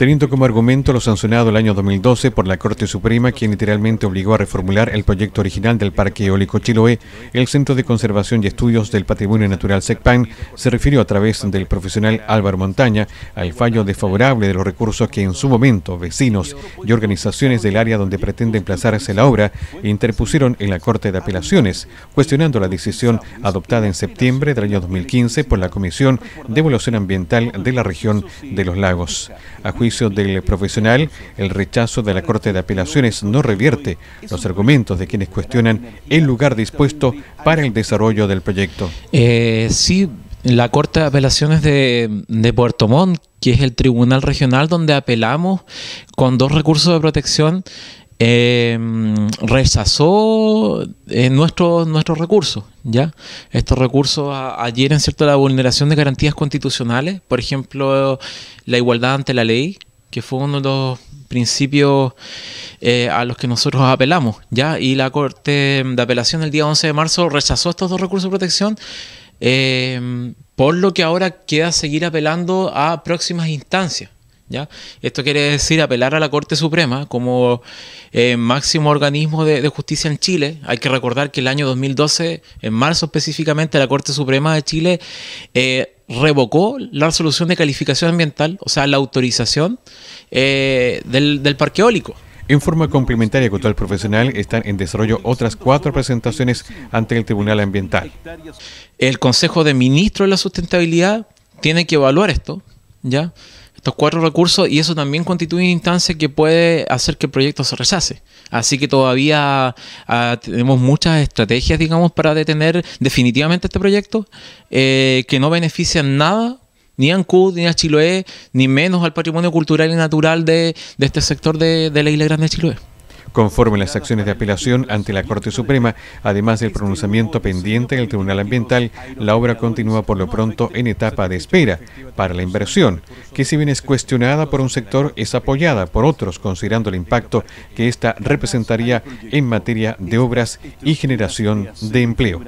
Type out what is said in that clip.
teniendo como argumento lo sancionado el año 2012 por la Corte Suprema, quien literalmente obligó a reformular el proyecto original del Parque Eólico Chiloé. El Centro de Conservación y Estudios del Patrimonio Natural SECPAN se refirió a través del profesional Álvaro Montaña al fallo desfavorable de los recursos que en su momento vecinos y organizaciones del área donde pretende emplazarse la obra interpusieron en la Corte de Apelaciones, cuestionando la decisión adoptada en septiembre del año 2015 por la Comisión de Evaluación Ambiental de la Región de los Lagos del profesional, el rechazo de la Corte de Apelaciones no revierte los argumentos de quienes cuestionan el lugar dispuesto para el desarrollo del proyecto. Eh, sí, la Corte de Apelaciones de, Puerto Montt, que es el tribunal regional donde apelamos con dos recursos de protección, eh, rechazó nuestros eh, nuestros recursos, ¿ya? Estos recursos ayer en ¿cierto?, la vulneración de garantías constitucionales, por ejemplo, la igualdad ante la ley, que fue uno de los principios eh, a los que nosotros apelamos, ¿ya? Y la Corte de Apelación el día 11 de marzo rechazó estos dos recursos de protección, eh, por lo que ahora queda seguir apelando a próximas instancias, esto quiere decir apelar a la Corte Suprema como eh, máximo organismo de, justicia en Chile. Hay que recordar que el año 2012, en marzo específicamente, la Corte Suprema de Chile eh, revocó la resolución de calificación ambiental, o sea, la autorización eh, del, del parque eólico. En forma complementaria con todo profesional, están en desarrollo otras cuatro presentaciones ante el Tribunal Ambiental. El Consejo de Ministros de la Sustentabilidad tiene que evaluar esto, ¿ya? Estos cuatro recursos y eso también constituye una instancia que puede hacer que el proyecto se rechace. Así que todavía ah, tenemos muchas estrategias, digamos, para detener definitivamente este proyecto eh, que no benefician nada ni a Ancud, ni a Chiloé, ni menos al patrimonio cultural y natural de, este sector de, de la isla grande de Chiloé conforme las acciones de apelación ante la Corte Suprema, además del pronunciamiento pendiente en el Tribunal Ambiental, la obra continúa por lo pronto en etapa de espera este para la inversión, que si bien es cuestionada por un sector, es apoyada por otros, considerando el impacto que esta representaría en materia de obras y generación de empleo.